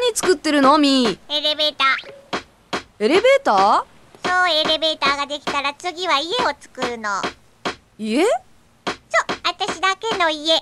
何作ってるのみエレベーターエレベーターそうエレベーターができたら次は家を作るの家そう私だけの家